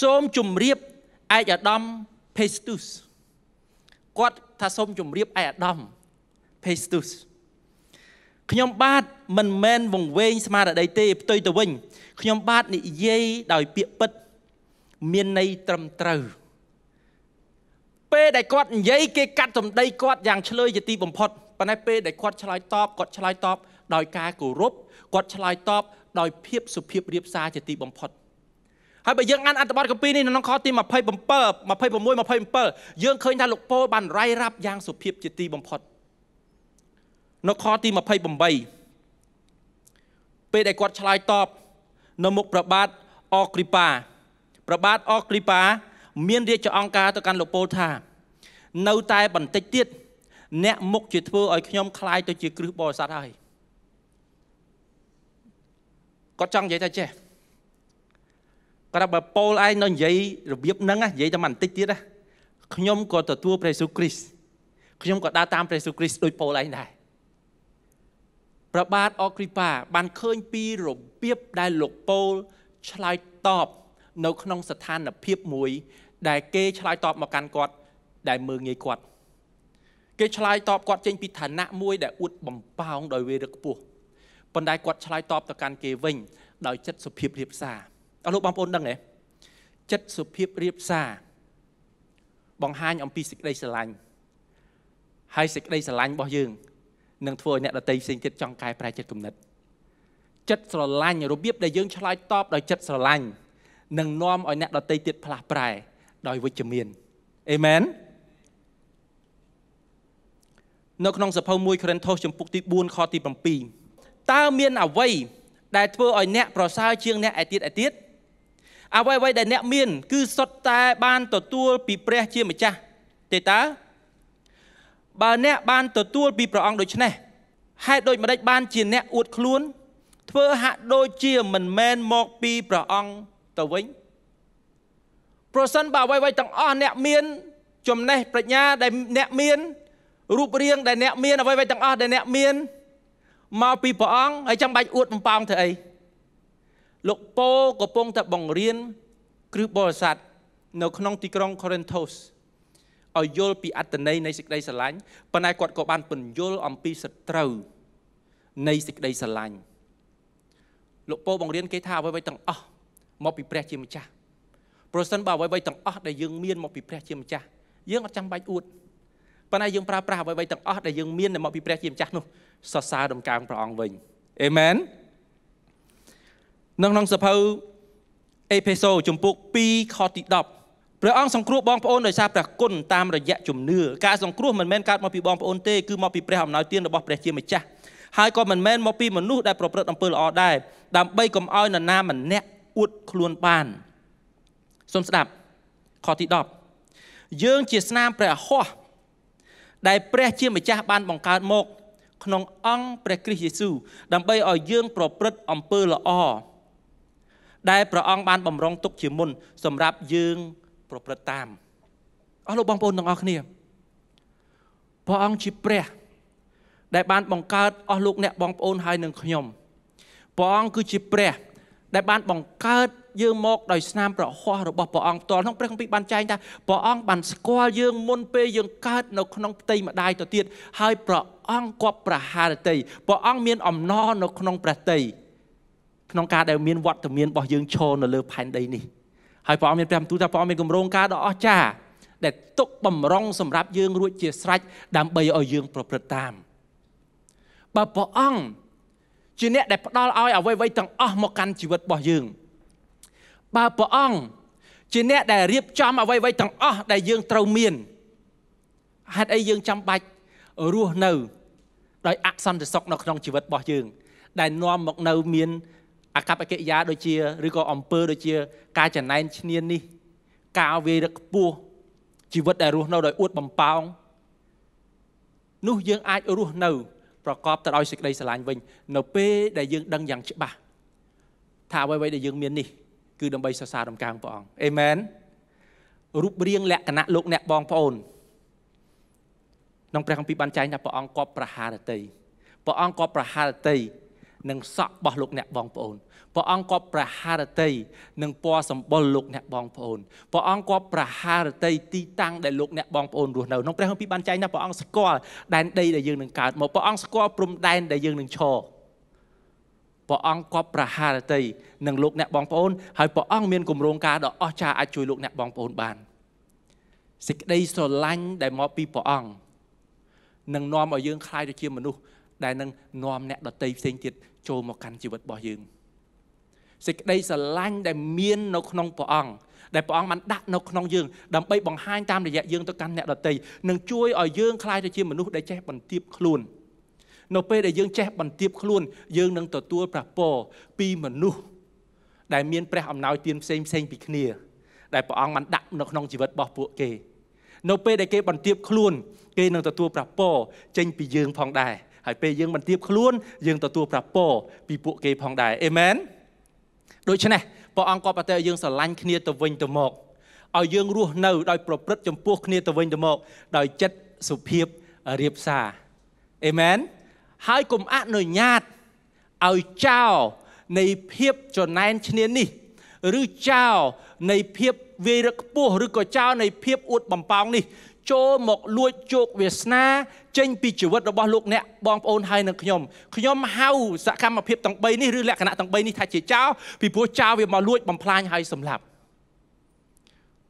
សូមជម្រាបឯកឧត្តម Pestus គាត់ថាសូមជម្រាបឯអាដាម Festus ខ្ញុំបាទមិនមែនវង្វេងស្មារតីទេផ្ទុយទៅវិញខ្ញុំបាទនិយាយដោយពាក្យពិតមានន័យត្រឹមត្រូវពេលដែលគាត់និយាយគេកាត់សម្ដីគាត់យ៉ាងឆ្លើយជាទីបំផុតប៉ុន្តែពេលដែលគាត់ឆ្លើយតបគាត់ឆ្លើយតបដោយការគោរពគាត់ឆ្លើយតបដោយភាពសុភាពរាបសារជាទីបំផុតហើយបើយើងអានអត្ថបទកាពីនេះនៅក្នុងខទី27 26 27យើងឃើញថាលោកប៉ូលបានរាយរាប់យ៉ាងសុភាព ជាទីបំផុតនៅខទី28ពេលដែលគាត់ឆ្លើយតបនៅមុខប្របាទអគ្រីប៉ាប្របាទអគ្រីប៉ាមានរាជអង្គការទៅកាន់លោកប៉ូលថា នៅតែបន្តិចទៀតអ្នកមុខជាធ្វើឲ្យខ្ញុំคลายទៅជាគ្រឹះបរិស័ទហើយគាត់ចង់និយាយថាចេះគាត់ថាបើប៉ូលឯងនៅនិយាយរបៀបហ្នឹងណានិយាយតែបន្តិចទៀតណាខ្ញុំក៏ទទួលព្រះយេស៊ូវគ្រីស្ទខ្ញុំក៏ដើរតាមព្រះយេស៊ូវគ្រីស្ទដោយប៉ូលឯងដែរព្រះបាទអគ្រីប៉ាបានឃើញពីរបៀបដែលលោកប៉ូលឆ្លើយតបនៅក្នុង ស្ថានភាពមួយ ដែលគេឆ្លើយតបមកកាន់គាត់ដែលមើងងាយគាត់គេឆ្លើយតបគាត់ចេញពីឋានៈមួយដែលអួតបំប៉ោង ដោយវេរៈខ្ពស់ប៉ុន្តែគាត់ឆ្លើយតបទៅកាន់គេវិញដោយចិត្តសុភាពរាបសារអស់លោកបងប្អូនដឹងទេចិត្តសុភាពរៀបសារបង្ហាញអំពីសេចក្តីស្រឡាញ់ហើយសេចក្តីស្រឡាញ់របស់យើងនឹងធ្វើឲ្យអ្នកដតីផ្សេងទៀតចង់កែប្រែចិត្តគំនិតចិត្តស្រឡាញ់របៀបដែលយើងឆ្លើយតបដោយចិត្តស្រឡាញ់នឹងនាំឲ្យអ្នកដតីទៀតផ្លាស់ប្រែដោយវិជ្ជមានអេមែននៅក្នុងសភៅ1 Corinthos ចំពុកទី4ខទី7តើមាន អ្វីដែលធ្វើឲ្យអ្នកប្រសើរជាង អ្នកឯទៀតឯទៀតអ្វីអ្វីដែលអ្នកមានគឺសុទ្ធតែបានទទួលពីព្រះជាម្ចាស់ទេតើបើអ្នកបានទទួលពីព្រះអង្គដូច្នេះហេតុដូចម្តេចបានជាអ្នកអួតខ្លួន ធ្វើហាក់ដូចជាមិនមែនមកពីព្រះអង្គទៅវិញ ប្រសិនបើអ្វីអ្វីទាំងអស់អ្នកមាន ចំណេះប្រាជ្ញាដែលអ្នកមាន រូបរាងដែលអ្នកមាន អ្វីអ្វីទាំងអស់ដែលអ្នកមានមកពីព្រះអង្គហើយចាំបាច់អួតបំផោងធ្វើអីលោកប៉ូកំពុងតែបង្រៀនគ្រឹះបរិស័ទនៅក្នុងទីក្រុង Corinthos ឲ្យយល់ពីអត្តន័យនៃសេចក្តីស្រឡាញ់ប៉ុន្តែគាត់ក៏បានពន្យល់អំពីសត្រូវនៃសេចក្តីស្រឡាញ់លោកប៉ូបង្រៀនគេថាអ្វីៗទាំងអស់មកពីព្រះ ជាម្ចាស់ប្រសិនបើអ្វីៗទាំងអស់ដែលយើងមានមកពីព្រះជាម្ចាស់យើងអត់ចាំបាច់អួតប៉ុន្តែយើងប្រើប្រាស់អ្វីៗទាំងអស់ដែលយើងមានមកពីព្រះជាម្ចាស់នោះសរសើរដំកើងព្រះអង្គវិញអេមែននៅក្នុងសភៅអេផេសូជំពូក2ខទី10ព្រះអង្គសង្គ្រោះបងប្អូនដោយសារព្រះគុណតាមរយៈជំនឿការសង្គ្រោះមិនមែនកើតមកពីបងប្អូនទេគឺមកពីព្រះអំណោយទានរបស់ព្រះជាម្ចាស់ហើយក៏មិនមែនមកពី មនុស្សដែលប្រព្រឹត្តអំពើល្អដែរដើម្បីកុំឲ្យនរណាម្នាក់អួតខ្លួនបានសូមស្ដាប់ខទី10យើងជាស្នាមព្រះហោះដែលព្រះជាម្ចាស់បានបង្កើតមក ក្នុងអង្គព្រះគ្រីស្ទយេស៊ូវដើម្បីឲ្យយើង ប្រព្រឹត្តអំពើល្អដែលព្រះអង្គបានបំរុងទុកជាមុន សម្រាប់យើងប្រព្រឹត្តតាមអស់លោកបងប្អូនទាំងអស់គ្នាព្រះអង្គជាព្រះ ដែលបានបង្កើតអស់លោកអ្នកបងប្អូនហើយនឹងខ្ញុំព្រះអង្គគឺជាព្រះដែលបាន បង្កើតយើងមក ដោយស្នាមប្រហោះរបស់ព្រះអង្គផ្ទាល់ក្នុងព្រះគម្ពីរបានចែងថាព្រះអង្គបានស្គាល់យើងមុនពេលយើង កើតនៅក្នុងផ្ទៃម្ដាយទៅទៀតហើយព្រះអង្គគប់ប្រហារតីព្រះអង្គមានអំណរនៅ ក្នុងព្រះតីក្នុងការដែលមានវត្តមានរបស់យើងឈរនៅលើ ផែនដីនេះហើយព្រះអង្គមានព្រះបន្ទូលថាព្រះអង្គមានគម្រោងការដ៏អស្ចារ្យដែលទុកបំរុងសម្រាប់យើងរួចជាស្រេចដើម្បីឲ្យយើងប្រព្រឹត្តតាមបើព្រះអង្គជាអ្នកដែលផ្ដល់ឲ្យអ្វីៗទាំងអស់មកកាន់ជីវិតរបស់យើងបើព្រះអង្គជាអ្នកដែលរៀបចំអ្វីៗទាំងអស់ដែលយើងត្រូវមានហេតុអីយើងចាំបាច់រស់នៅដោយអសន្តិសុខនៅក្នុងជីវិតរបស់យើង ដែលនាំមកនៅមានអកប្បកិរិយាដូចជាឬក៏អំពើដូចជា ការចំណែនឈ្នាននេះការវាយរឹកខ្ពស់ជីវិតដែលរស់នៅដោយអួតបំប៉ោងនោះយើងអាចរស់នៅ ប្រកបទៅដោយសេចក្តីស្រឡាញ់វិញនៅពេលដែលយើងដឹងយ៉ាងច្បាស់ថាអ្វីៗដែលយើងមាននេះ គឺដើម្បីសរសើរដំកើងព្រះអង្គអេមែនរូបរាងលក្ខណៈលោកអ្នកបងប្អូនក្នុងព្រះគម្ពីរបានចែងថាព្រះអង្គគប់ប្រហារតីព្រះអង្គគប់ប្រហារតីនិងសក់របស់លោកអ្នកបងប្អូនព្រះអង្គគាត់ប្រហារតីនឹងពណ៌សម្បុរលោកអ្នកបងប្អូនព្រះអង្គគាត់ប្រហារតីទីតាំងដែលលោកអ្នកបងប្អូនរស់នៅក្នុងព្រះគម្ពីរបានចែងថាព្រះអង្គស្គាល់ដែនដីដែលយើងនឹងកើតមកព្រះអង្គស្គាល់ព្រំដែនដែលយើងនឹងឈរព្រះអង្គគាត់ប្រហារតីនឹងលោកអ្នកបងប្អូនហើយព្រះអង្គមានគម្រោងការដ៏អស្ចារ្យអាចជួយលោកអ្នកបងប្អូនបានសេចក្តីស្រឡាញ់ដែលមកពីព្រះអង្គនឹងនាំឲ្យយើងคลายទៅជាមនុស្សដែលនឹងនាំអ្នកដតីផ្សេងទៀតចូលមកកាន់ជីវិតរបស់យើងសេចក្តីស្រឡាញ់ដែលមាននៅក្នុងព្រះអង្គដែលព្រះអង្គបានដាក់នៅក្នុងយើងដើម្បីបង្ហាញតាមរយៈយើងទៅកាន់អ្នកដទៃនឹងជួយឲ្យយើងក្លាយទៅជាមនុស្សដែលចេះបន្ទាបខ្លួននៅពេលដែលយើង ចេះបន្ទាបខ្លួន យើងនឹង ទទួលព្រះពរពីមនុស្សដែលមានព្រះអំណោយទានផ្សេងផ្សេងពីគ្នាដែលព្រះអង្គបានដាក់នៅក្នុងជីវិតរបស់ពួកគេនៅពេលដែលគេ បន្ទាបខ្លួន គេនឹងទទួលព្រះពរចេញពីយើងផងដែរហើយពេលយើងបន្ទាបខ្លួន យើងទទួលប្រាពរពីពួកគេផងដែរអេមែនដូច្នេះព្រះអង្គក៏ប្រតិយើងស្រឡាញ់គ្នាទៅវិញទៅមកឲ្យយើងរស់នៅដោយប្រព្រឹត្តចំពោះគ្នាទៅវិញទៅមក ដោយចិត្តសុភាពរៀបសារអេមែនហើយកុំអនុញ្ញាតឲ្យចោលនៃភាពចំណែនឈ្នាននេះ ឬចោលនៃភាពវាយរឹកខ្ពស់ឬក៏ចោលនៃភាពអួតបំប៉ោងនេះចូលមកលួចជោគវាសនាចេញពីជីវិតរបស់លោកអ្នកបងប្អូនហើយនិងខ្ញុំខ្ញុំហៅសកម្មភាពទាំង3នេះឬលក្ខណៈទាំង3នេះថាជាចោរពីព្រោះចោរវាមកលួចបំផ្លាញហើយសម្លាប់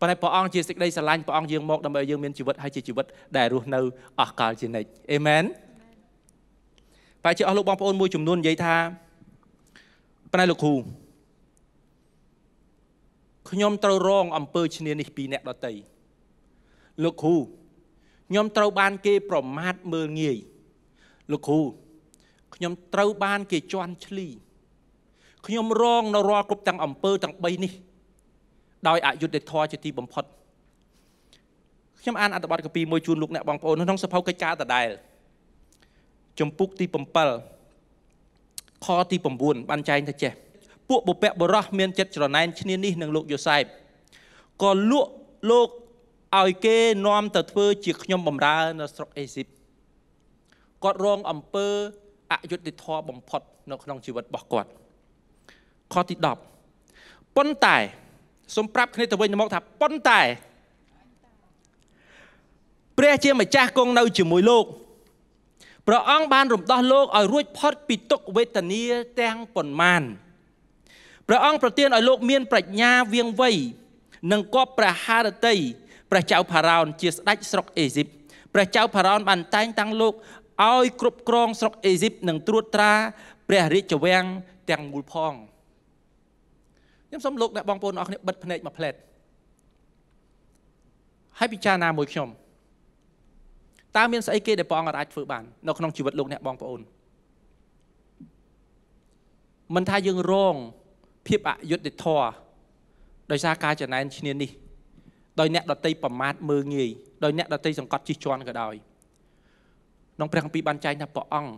ប៉ុន្តែព្រះអង្គជាសេចក្តីស្រឡាញ់ព្រះអង្គយើងមកដើម្បីយើងមានជីវិតហើយជាជីវិតដែលរស់នៅអស់កលជានិច្ចអេមែនបែរជាអស់លោកបងប្អូនមួយចំនួននិយាយថាប៉ុន្តែលោកគ្រូខ្ញុំត្រូវរងអំពើឈ្នានេះពីអ្នកដតីលោកគ្រូខ្ញុំត្រូវបានគេប្រមាថមើលងាយលោកគ្រូខ្ញុំត្រូវបានគេជន់ឈ្លីខ្ញុំរងនៅរាល់គ្រប់ទាំងអំពើទាំង3នេះដោយអយុត្តិធម៌ជាទីបំផុត ខ្ញុំអានអត្ថបទកាពីមួយជូនលោកអ្នកបងប្អូនក្នុងសភៅកិច្ចការដដែលជំពូកទី7ខទី9បានចែងថាចេះពួកបុព្វបុរសមានចិត្តច្រណែនឈ្នានេះនឹងលោកយូសែបក៏លក់លោកឲ្យគេនាំទៅធ្វើ ជាខ្ញុំបំរើនៅស្រុកអេស៊ីបគាត់រងអំពើអយុត្តិធម៌បំផុតនៅ ក្នុងជីវិតរបស់គាត់ខទី10ប៉ុន្តែសូមប្រាប់គ្នាទៅវិញទៅមកថាប៉ុន្តែព្រះជាម្ចាស់គង់នៅជាមួយលោកព្រះអង្គបាន រំដោះលោកឲ្យរួចផុតពីទុក្ខវេទនាទាំងប៉ុន្មានព្រះអង្គប្រទានឲ្យលោកមាន ប្រាជ្ញាវាងវៃនិងគប់ប្រហារតីព្រះចៅផារ៉ោនជាស្ដេចស្រុកអេស៊ីបព្រះចៅផារ៉ោនបានតែងតាំងលោកឲ្យគ្រប់គ្រងស្រុកអេស៊ីបនិងត្រួតត្រាព្រះរាជវាំងទាំងមូលផងខ្ញុំសូមលោកអ្នកបងប្អូនអរគ្នាបិទភ្នែកមកផ្លែតហើយពិចារណាមួយខ្ញុំតើមានស្អីគេដែលព្រះអង្គអាចធ្វើបាននៅក្នុងជីវិតលោកអ្នកបងប្អូនមិនថាយើងរងភាពអយុត្តិធម៌ដោយសារការចំណាយឈ្នាននេះដោយអ្នកដតីប្រមាថមើងងាយដោយអ្នកដតីសង្កត់ជិះជាន់ក៏ដោយក្នុងព្រះគម្ពីរបានចែងថាព្រះអង្គ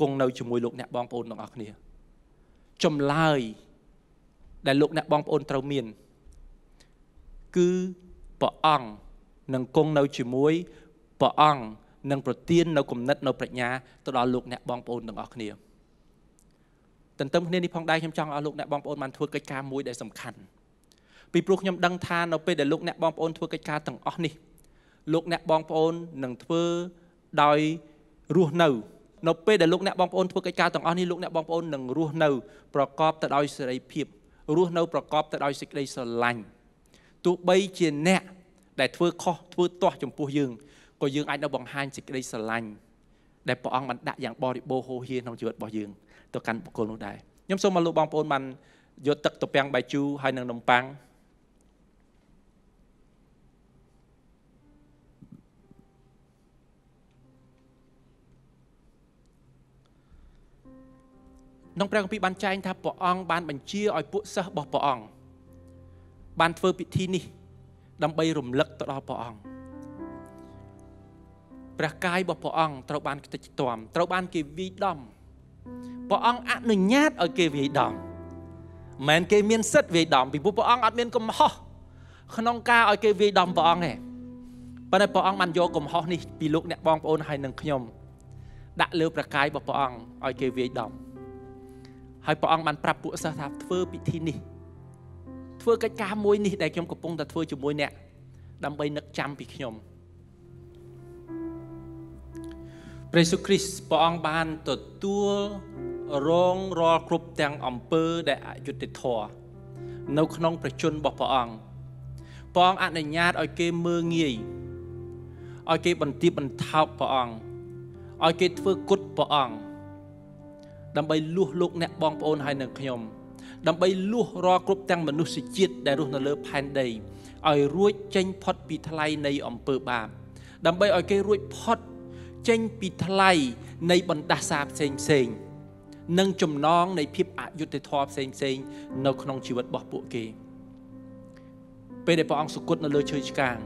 គង់នៅជាមួយលោកអ្នកបងប្អូនទាំងអស់គ្នាចម្លើយដែលលោកអ្នកបងប្អូនត្រូវមានគឺព្រះអង្គនឹងគង់នៅជាមួយព្រះអង្គនឹងប្រទាននៅគំនិត នៅប្រាជ្ញាទៅដល់លោកអ្នកបងប្អូនទាំងអស់គ្នាទន្ទឹមគ្នានេះផងដែរខ្ញុំចង់ឲ្យលោកអ្នកបងប្អូនបានធ្វើកិច្ចការមួយដែលសំខាន់ពីព្រោះខ្ញុំដឹងថានៅពេលដែលលោកអ្នកបងប្អូនធ្វើកិច្ចការទាំងអស់នេះលោកអ្នកបងប្អូននឹងធ្វើដោយរស់នៅនៅពេលដែលលោកអ្នកបងប្អូនធ្វើកិច្ចការទាំងអស់នេះលោកអ្នកបងប្អូននឹងរស់នៅ ប្រកបទៅដោយសេរីភាពរស់នៅប្រកបទៅដោយសេចក្តីស្រឡាញ់ទោះបីជាអ្នកដែលធ្វើខុសធ្វើទាស់ចំពោះយើងក៏យើងអាចនៅបង្ហាញសេចក្តីស្រឡាញ់ដែលព្រះអង្គបានដាក់យ៉ាងបរិបូរហូរហៀរក្នុងជីវិតរបស់យើងទៅកាន់បុគ្គលនោះដែរខ្ញុំសូមមកលោកបងប្អូនបានយកទឹកទៅពាំងបាយជូរហើយនឹងនំប៉័ងក្នុងព្រះគម្ពីរបានចែងថាព្រះអង្គបាន បញ្ជាឲ្យពួកសិស្សរបស់ព្រះអង្គបានធ្វើពិធីនេះដើម្បីរំលឹកទៅដល់ព្រះអង្គព្រះកាយរបស់ព្រះអង្គត្រូវបានខ្ទេចខ្ទាំត្រូវបាន គេវាយដំព្រះអង្គអនុញ្ញាតឲ្យគេវាយដំមិនគេមានសិទ្ធិវាយដំពីព្រោះព្រះអង្គអត់មានកំហុសក្នុងការឲ្យគេវាយដំព្រះអង្គទេប៉ុន្តែព្រះអង្គបានយកកំហុសនេះពីលោកអ្នកបងប្អូនហើយនិងខ្ញុំដាក់លើប្រកាយរបស់ព្រះអង្គឲ្យគេវាយដំ ហើយព្រះអង្គបានប្រាប់ពួកសិស្សថាធ្វើពិធីនេះ ធ្វើកិច្ចការមួយនេះដែលខ្ញុំកំពុងតែធ្វើជាមួយអ្នក ដើម្បីនឹកចាំពីខ្ញុំព្រះយេស៊ូវគ្រីស្ទព្រះអង្គបានទទួលរងរាល់គ្រប់ទាំងអំពើ ដែលអយុត្តិធម៌នៅ ក្នុងប្រជជនរបស់ព្រះអង្គព្រះអង្គអនុញ្ញាតឲ្យគេមើងងាយឲ្យគេបន្ទាបបន្ថោកព្រះអង្គឲ្យគេធ្វើគុតព្រះអង្គដើម្បីលួសលោកអ្នកបងប្អូនហើយនិងខ្ញុំដើម្បីលួសរាល់គ្រប់ទាំងមនុស្សជាតិដែលរស់នៅលើផែនដីឲ្យរួចចេញ ផុតពីថ្លៃនៃ អំពើបាប ដើម្បីឲ្យគេរួចផុត ចេញពីថ្លៃនៃបណ្ដាសាផ្សេងផ្សេង និង ចំណង នៃភាពអយុត្តិធម៌ផ្សេងផ្សេង នៅក្នុងជីវិតរបស់ពួកគេ ពេលដែលព្រះអង្គសុគតនៅលើឈើឆ្កាង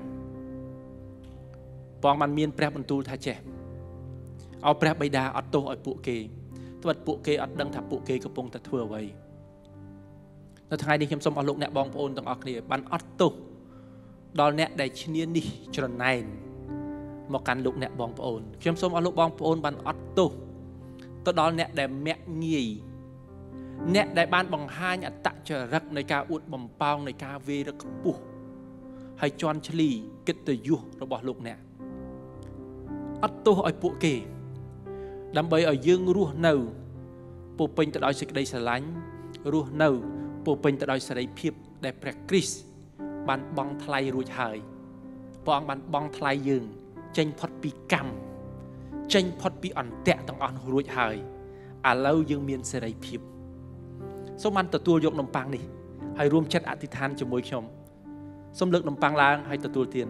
ព្រះអង្គបានមាន ព្រះ បន្ទូលថាចេះឲ្យព្រះបិតាអត់ទោសឲ្យពួកគេត្បិតពួកគេអត់ដឹងថាពួកគេកំពុងតែធ្វើអ្វីនៅថ្ងៃនេះខ្ញុំសូមអស់លោកអ្នកបងប្អូនទាំងអស់គ្នាបានអត់ទោសដល់អ្នកដែលឈ្នានេះច្រណែនមកកាន់លោកអ្នកបងប្អូនខ្ញុំសូមអស់លោកបងប្អូនបានអត់ទោសទៅដល់អ្នកដែលមាក់ងាយអ្នកដែលបាន បង្ហាញអតចរិតនៃការអួតបំប៉ោងនៃការវាយរឹកខ្ពស់ហើយជន់ឈ្លីកិត្តិយសរបស់លោកអ្នកអត់ទោសឲ្យពួកគេដើម្បីឲ្យយើងរស់នៅពោពេញទៅដោយសេចក្តីស្រឡាញ់រស់នៅពោពេញទៅដោយសេរីភាព ដែលព្រះគ្រីស្ទបានបង់ថ្លៃរួចហើយព្រះអង្គបានបង់ថ្លៃយើងចេញផុតពីកម្មចេញផុតពីអន្ទាក់ទាំងអស់នោះរួចហើយឥឡូវយើងមានសេរីភាពសូមបានទទួលយកនំប៉័ងនេះហើយរួមចិត្តអធិដ្ឋានជាមួយខ្ញុំសូមលើកនំប៉័ងឡើងហើយទទួលទាន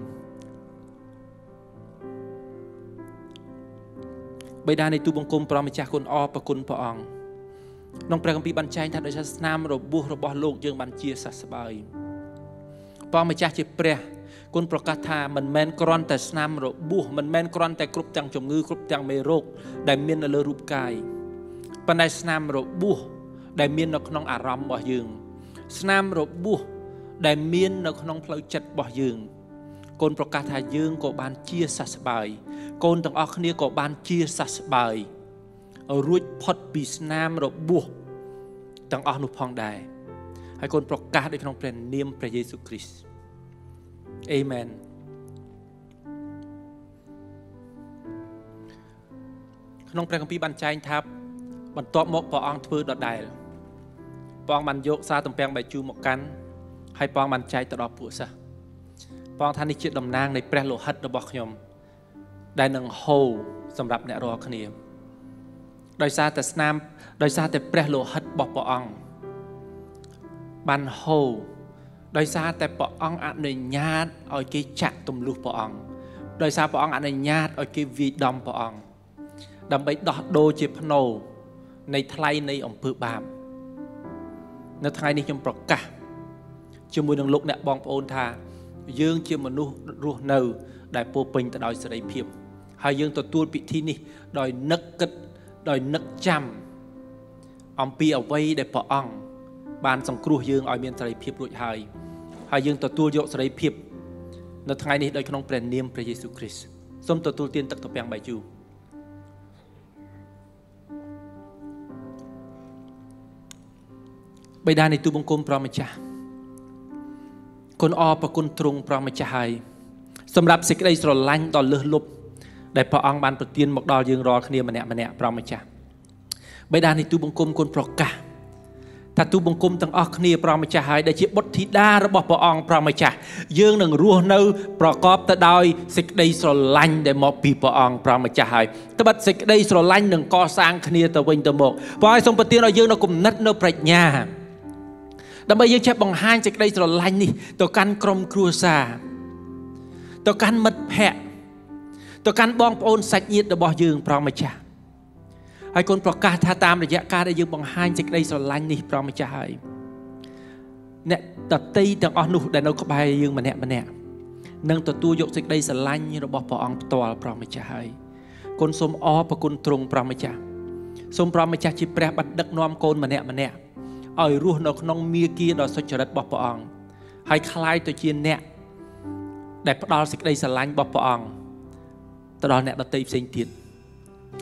បិតានៃទូបង្គំព្រះម្ចាស់គុណអរប្រគុណព្រះអង្គក្នុងព្រះគម្ពីរបានចែងថាដោយសារស្នាមរបួសរបស់លោកយើងបានជាសះស្បើយព្រះម្ចាស់ជាព្រះគុណប្រកាសថាមិនមែនគ្រាន់តែស្នាមរបួសមិនមែនគ្រាន់តែគ្រប់ទាំងជំងឺគ្រប់ទាំងមេរោគដែលមាននៅលើរូបកាយប៉ុន្តែស្នាមរបួសដែលមាននៅក្នុងអារម្មណ៍របស់យើង ស្នាមរបួសដែលមាននៅក្នុងផ្លូវចិត្តរបស់យើងកូនប្រកាសថាយើងក៏បានជាសះស្បើយកូនទាំងអស់គ្នាក៏បានជាសះស្បើយរួចផុតពីស្នាមរបួសទាំងអស់នោះផងដែរហើយកូនប្រកាសដោយក្នុងព្រះនាមព្រះយេស៊ូវគ្រីស្ទអេមែនក្នុងព្រះគម្ពីរបានចែងថាបន្ទាប់មកព្រះអង្គធ្វើដដែលព្រះអង្គបានយកសារទំពាំងបាយជូរមកកាន់ហើយព្រះអង្គបានចែកទៅដល់ពួកសិស្សបងថានេះជាតំណាងនៃព្រះលោហិតរបស់ខ្ញុំដែលនឹងហូរសម្រាប់អ្នករាល់គ្នាដោយសារតែស្នាម ដោយសារតែព្រះលោហិតរបស់ព្រះអង្គបានហូរដោយសារតែព្រះអង្គអនុញ្ញាតឲ្យគេចាក់ទម្លុះព្រះអង្គដោយសារព្រះអង្គអនុញ្ញាតឲ្យគេវាយដំព្រះអង្គដើម្បីដោះដូរជាភ្នោនៃថ្លៃនៃអំពើបាប នៅថ្ងៃនេះខ្ញុំប្រកាសជាមួយនឹងលោក អ្នកបងប្អូនថាយើងជាមនុស្សរស់នៅដែលពោពេញទៅដោយសេរីភាព ហើយយើងទទួលពិធីនេះដោយនឹកគិតដោយនឹកចាំ អំពីអ្វីដែលព្រះអង្គបានសង្គ្រោះយើងឲ្យមានសេរីភាពរួចហើយហើយយើងទទួលយកសេរីភាពនៅថ្ងៃនេះដោយក្នុងព្រះនាមព្រះយេស៊ូវគ្រីស្ទសូមទទួលទានទឹកត្រពាំងបាយជូរបេដានៃទូបង្គំព្រះម្ចាស់គុណអរប្រគុណទ្រង់ព្រះម្ចាស់ហើយសម្រាប់សេចក្តីស្រឡាញ់ដ៏លើសលប់ដែលព្រះអង្គបានប្រទានមកដល់យើងរាល់គ្នាម្នាក់ម្នាក់ព្រះម្ចាស់បេដានៃទូបង្គំគុណប្រកាសថាទូបង្គំទាំងអស់គ្នាព្រះម្ចាស់ហើយដែលជាបុត្រធីតារបស់ព្រះអង្គព្រះម្ចាស់យើងនឹងរស់នៅ ប្រកបទៅដោយសេចក្តីស្រឡាញ់ដែលមកពីព្រះអង្គព្រះម្ចាស់ហើយត្បិតសេចក្តីស្រឡាញ់នឹងកសាងគ្នាទៅវិញទៅមកព្រះឲ្យសូមប្រទានឲ្យយើងនូវគំនិតនៅប្រាជ្ញាដើម្បីយើងចេះបង្ហាញសេចក្តីស្រឡាញ់នេះទៅកាន់ក្រុមគ្រួសារទៅកាន់មិត្តភ័ក្តិទៅកាន់បងប្អូនសាច់ញាតិរបស់យើងព្រះម្ចាស់ហើយកូនប្រកាសថាតាមរយៈការដែលយើងបង្ហាញសេចក្តីស្រឡាញ់នេះព្រះម្ចាស់ហើយអ្នកតតីទាំងអស់នោះដែលនៅក្បែរយើងម្នាក់ម្នាក់នឹងទទួលយកសេចក្តីស្រឡាញ់របស់ព្រះអង្គផ្ទាល់ព្រះម្ចាស់ហើយកូនសូមអរព្រគុណទ្រង់ព្រះម្ចាស់សូមព្រះម្ចាស់ជាព្រះបដិដឹកនាំកូនម្នាក់ម្នាក់ឲ្យរស់នៅក្នុងមាគ៌ាដ៏សុចរិតរបស់ព្រះអង្គហើយคล้ายទៅជាអ្នកដែលផ្ដល់សេចក្តីស្រឡាញ់របស់ព្រះអង្គទៅដល់អ្នកដទៃផ្សេងទៀត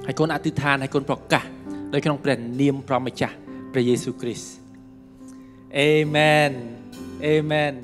ហើយកូនអធិដ្ឋានហើយកូនប្រកាសដោយក្នុងព្រះនាមព្រះម្ចាស់ព្រះយេស៊ូវគ្រីស្ទអេមែនអេមែន